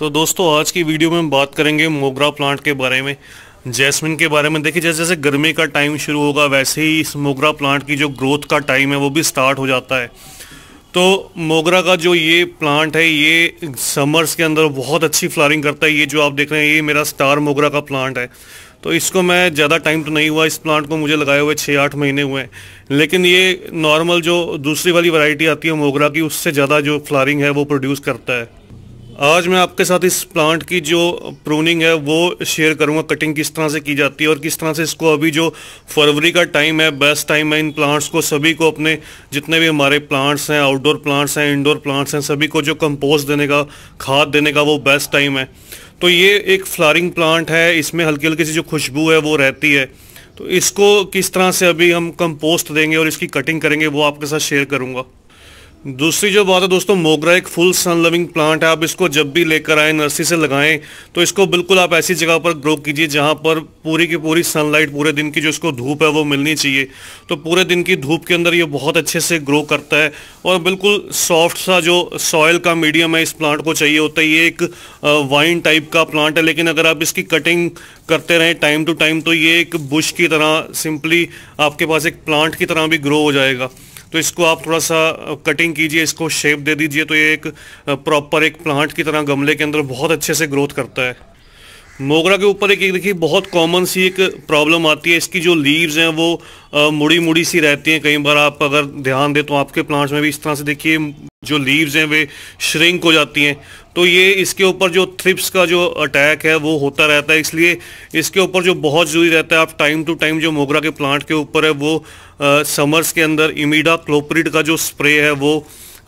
तो दोस्तों आज की वीडियो में हम बात करेंगे मोगरा प्लांट के बारे में जैस्मिन के बारे में देखिए जैसे जैसे गर्मी का टाइम शुरू होगा वैसे ही इस मोगरा प्लांट की जो ग्रोथ का टाइम है वो भी स्टार्ट हो जाता है तो मोगरा का जो ये प्लांट है ये समर्स के अंदर बहुत अच्छी फ्लारिंग करता है ये जो आप देख रहे हैं ये मेरा स्टार मोगरा का प्लांट है तो इसको मैं ज़्यादा टाइम तो नहीं हुआ इस प्लांट को मुझे लगाए हुए छः आठ महीने हुए हैं लेकिन ये नॉर्मल जो दूसरी वाली वैरायटी आती है मोगरा की उससे ज़्यादा जो फ्लारिंग है वो प्रोड्यूस करता है आज मैं आपके साथ इस प्लांट की जो प्रूनिंग है वो शेयर करूंगा कटिंग किस तरह से की जाती है और किस तरह से इसको अभी जो फरवरी का टाइम है बेस्ट टाइम है इन प्लांट्स को सभी को अपने जितने भी हमारे प्लांट्स हैं आउटडोर प्लांट्स हैं इंडोर प्लांट्स हैं सभी को जो कंपोस्ट देने का खाद देने का वो बेस्ट टाइम है तो ये एक फ्लारिंग प्लांट है इसमें हल्की हल्की सी जो खुशबू है वो रहती है तो इसको किस तरह से अभी हम कंपोस्ट देंगे और इसकी कटिंग करेंगे वो आपके साथ शेयर करूँगा दूसरी जो बात है दोस्तों मोगरा एक फुल सन लविंग प्लांट है आप इसको जब भी लेकर आए नर्सरी से लगाएं तो इसको बिल्कुल आप ऐसी जगह पर ग्रो कीजिए जहां पर पूरी की पूरी सनलाइट पूरे दिन की जो इसको धूप है वो मिलनी चाहिए तो पूरे दिन की धूप के अंदर ये बहुत अच्छे से ग्रो करता है और बिल्कुल सॉफ्ट सा जो सॉयल का मीडियम है इस प्लांट को चाहिए होता है ये एक वाइन टाइप का प्लांट है लेकिन अगर आप इसकी कटिंग करते रहें टाइम टू टाइम तो ये एक बुश की तरह सिंपली आपके पास एक प्लांट की तरह भी ग्रो हो जाएगा तो इसको आप थोड़ा सा कटिंग कीजिए इसको शेप दे दीजिए तो ये एक प्रॉपर एक प्लांट की तरह गमले के अंदर बहुत अच्छे से ग्रोथ करता है मोगरा के ऊपर एक, एक देखिए बहुत कॉमन सी एक प्रॉब्लम आती है इसकी जो लीव्स हैं वो आ, मुड़ी मुड़ी सी रहती हैं कई बार आप अगर ध्यान दें तो आपके प्लांट्स में भी इस तरह से देखिए जो लीव्स हैं वे श्रिंक हो जाती हैं तो ये इसके ऊपर जो थ्रिप्स का जो अटैक है वो होता रहता है इसलिए इसके ऊपर जो बहुत ज़रूरी रहता है आप टाइम टू टाइम जो मोगरा के प्लांट के ऊपर है वो आ, समर्स के अंदर इमीडा क्लोप्रिड का जो स्प्रे है वो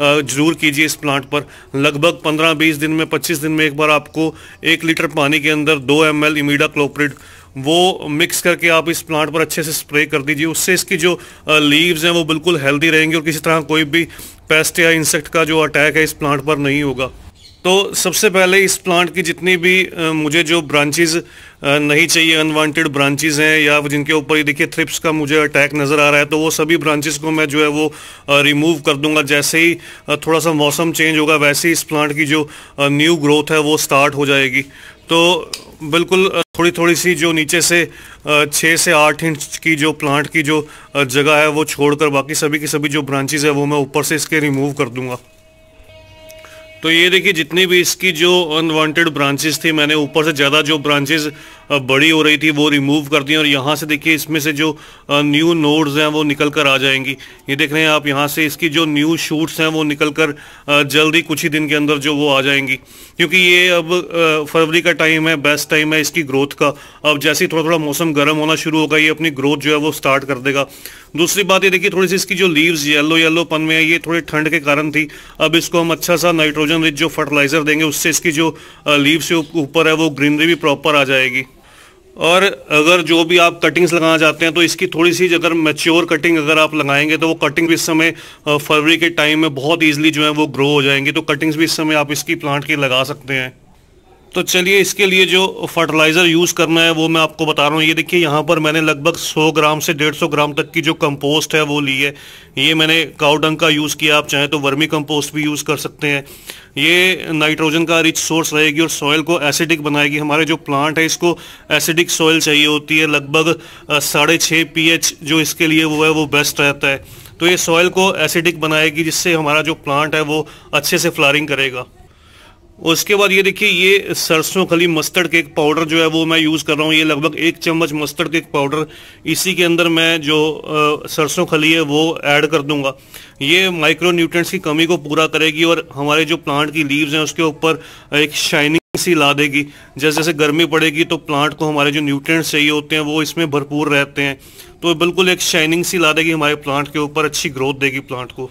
ज़रूर कीजिए इस प्लांट पर लगभग 15-20 दिन में 25 दिन में एक बार आपको एक लीटर पानी के अंदर दो एम एल इमीडा क्लोप्रिड वो मिक्स करके आप इस प्लांट पर अच्छे से स्प्रे कर दीजिए उससे इसकी जो लीव्स हैं वो बिल्कुल हेल्दी रहेंगी और किसी तरह कोई भी पेस्ट या इंसेक्ट का जो अटैक है इस प्लांट पर नहीं होगा तो सबसे पहले इस प्लांट की जितनी भी मुझे जो ब्रांचेज नहीं चाहिए अनवांटेड ब्रांचेज हैं या जिनके ऊपर ये देखिए थ्रिप्स का मुझे अटैक नज़र आ रहा है तो वो सभी ब्रांचेज को मैं जो है वो रिमूव कर दूंगा जैसे ही थोड़ा सा मौसम चेंज होगा वैसे ही इस प्लांट की जो न्यू ग्रोथ है वो स्टार्ट हो जाएगी तो बिल्कुल थोड़ी थोड़ी सी जो नीचे से छः से आठ इंच की जो प्लांट की जो जगह है वो छोड़कर बाकी सभी की सभी जो ब्रांचेज है वो मैं ऊपर से इसके रिमूव कर दूंगा तो ये देखिए जितनी भी इसकी जो अनवांटेड ब्रांचेज थी मैंने ऊपर से ज़्यादा जो ब्रांचेज बड़ी हो रही थी वो रिमूव कर दी और यहाँ से देखिए इसमें से जो न्यू नोड्स हैं वो निकल कर आ जाएंगी ये देख रहे हैं आप यहाँ से इसकी जो न्यू शूट्स हैं वो निकल कर जल्दी कुछ ही दिन के अंदर जो वो आ जाएंगी क्योंकि ये अब फरवरी का टाइम है बेस्ट टाइम है इसकी ग्रोथ का अब जैसे ही थोड़ा थोड़ा मौसम गर्म होना शुरू होगा ये अपनी ग्रोथ जो है वो स्टार्ट कर देगा दूसरी बात ये देखिए थोड़ी सी इसकी जो लीव्स येलो येलो पन में है ये थोड़ी ठंड के कारण थी अब इसको हम अच्छा सा नाइट्रोजन रिच जो फर्टिलाइजर देंगे उससे इसकी जो लीव्स ऊपर है वो ग्रीनरी भी प्रॉपर आ जाएगी और अगर जो भी आप कटिंग्स लगाना चाहते हैं तो इसकी थोड़ी सी अगर मैच्योर कटिंग अगर आप लगाएंगे तो वो कटिंग भी इस समय फरवरी के टाइम में बहुत ईजिली जो है वो ग्रो हो जाएंगी तो कटिंग्स भी इस समय आप इसकी प्लांट की लगा सकते हैं तो चलिए इसके लिए जो फर्टिलाइज़र यूज़ करना है वो मैं आपको बता रहा हूँ ये देखिए यहाँ पर मैंने लगभग 100 ग्राम से 150 ग्राम तक की जो कंपोस्ट है वो ली है ये मैंने काउडंग का यूज़ किया आप चाहें तो वर्मी कंपोस्ट भी यूज़ कर सकते हैं ये नाइट्रोजन का रिच सोर्स रहेगी और सॉयल को एसिडिक बनाएगी हमारे जो प्लांट है इसको एसिडिक सॉयल चाहिए होती है लगभग साढ़े छः पी जो इसके लिए वो है वो बेस्ट रहता है तो ये सॉयल को एसिडिक बनाएगी जिससे हमारा जो प्लांट है वो अच्छे से फ्लारिंग करेगा उसके बाद ये देखिए ये सरसों खली मस्टर्ड केक पाउडर जो है वो मैं यूज़ कर रहा हूँ ये लगभग एक चम्मच मस्टर्ड केक पाउडर इसी के अंदर मैं जो सरसों खली है वो ऐड कर दूंगा ये माइक्रो न्यूट्रेंट्स की कमी को पूरा करेगी और हमारे जो प्लांट की लीव्स हैं उसके ऊपर एक शाइनिंग सी ला देगी जैसे जैसे गर्मी पड़ेगी तो प्लांट को हमारे जो न्यूट्रेंट्स चाहिए होते हैं वो इसमें भरपूर रहते हैं तो बिल्कुल एक शाइनिंग सी ला देगी हमारे प्लांट के ऊपर अच्छी ग्रोथ देगी प्लांट को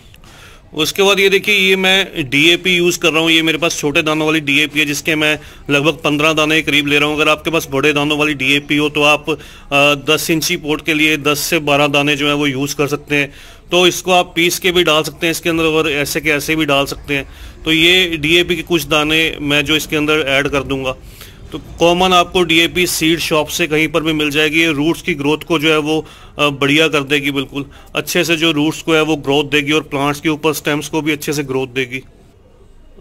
उसके बाद ये देखिए ये मैं डी यूज़ कर रहा हूँ ये मेरे पास छोटे दानों वाली डी है जिसके मैं लगभग पंद्रह दाने के करीब ले रहा हूँ अगर आपके पास बड़े दानों वाली डी हो तो आप दस इंची पोट के लिए दस से बारह दाने जो है वो यूज़ कर सकते हैं तो इसको आप पीस के भी डाल सकते हैं इसके अंदर और ऐसे के ऐसे भी डाल सकते हैं तो ये डी के कुछ दाने मैं जो इसके अंदर ऐड कर दूंगा तो कॉमन आपको डीएपी सीड शॉप से कहीं पर भी मिल जाएगी रूट्स की ग्रोथ को जो है वो बढ़िया कर देगी बिल्कुल अच्छे से जो रूट्स को है वो ग्रोथ देगी और प्लांट्स के ऊपर स्टेम्स को भी अच्छे से ग्रोथ देगी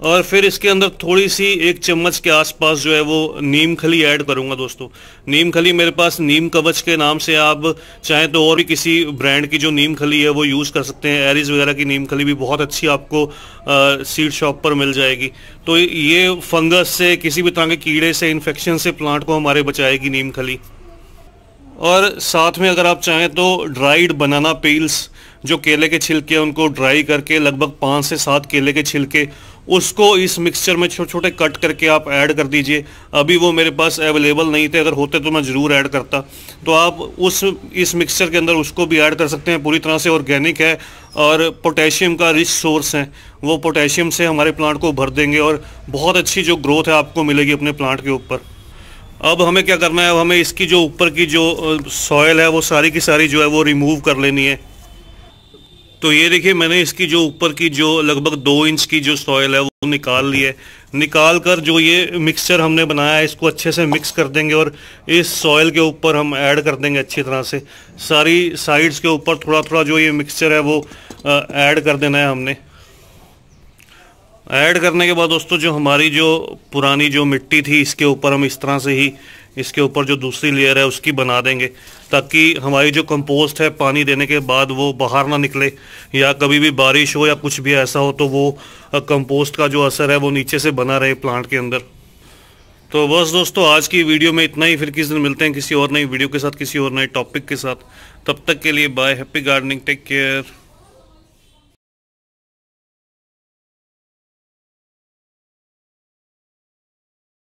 और फिर इसके अंदर थोड़ी सी एक चम्मच के आसपास जो है वो नीम खली ऐड करूंगा दोस्तों नीम खली मेरे पास नीम कवच के नाम से आप चाहें तो और भी किसी ब्रांड की जो नीम खली है वो यूज़ कर सकते हैं एरिज वगैरह की नीम खली भी बहुत अच्छी आपको सीड शॉप पर मिल जाएगी तो ये फंगस से किसी भी तरह के कीड़े से इन्फेक्शन से प्लांट को हमारे बचाएगी नीम खली और साथ में अगर आप चाहें तो ड्राइड बनाना पील्स जो केले के छिलके उनको ड्राई करके लगभग पाँच से सात केले के छिलके उसको इस मिक्सचर में छोटे छोटे कट करके आप ऐड कर दीजिए अभी वो मेरे पास अवेलेबल नहीं थे अगर होते तो मैं ज़रूर ऐड करता तो आप उस इस मिक्सचर के अंदर उसको भी ऐड कर सकते हैं पूरी तरह से ऑर्गेनिक है और पोटेशियम का रिच सोर्स है वो पोटेशियम से हमारे प्लांट को भर देंगे और बहुत अच्छी जो ग्रोथ है आपको मिलेगी अपने प्लांट के ऊपर अब हमें क्या करना है अब हमें इसकी जो ऊपर की जो सॉयल है वो सारी की सारी जो है वो रिमूव कर लेनी है तो ये देखिए मैंने इसकी जो ऊपर की जो लगभग दो इंच की जो सॉयल है वो निकाल ली है निकाल कर जो ये मिक्सचर हमने बनाया है इसको अच्छे से मिक्स कर देंगे और इस सॉयल के ऊपर हम ऐड कर देंगे अच्छी तरह से सारी साइड्स के ऊपर थोड़ा थोड़ा जो ये मिक्सचर है वो ऐड कर देना है हमने ऐड करने के बाद दोस्तों जो हमारी जो पुरानी जो मिट्टी थी इसके ऊपर हम इस तरह से ही इसके ऊपर जो दूसरी लेयर है उसकी बना देंगे ताकि हमारी जो कंपोस्ट है पानी देने के बाद वो बाहर ना निकले या कभी भी बारिश हो या कुछ भी ऐसा हो तो वो कंपोस्ट का जो असर है वो नीचे से बना रहे प्लांट के अंदर तो बस दोस्तों आज की वीडियो में इतना ही फिर किस दिन मिलते हैं किसी और नई वीडियो के साथ किसी और नए टॉपिक के साथ तब तक के लिए bye happy gardening take care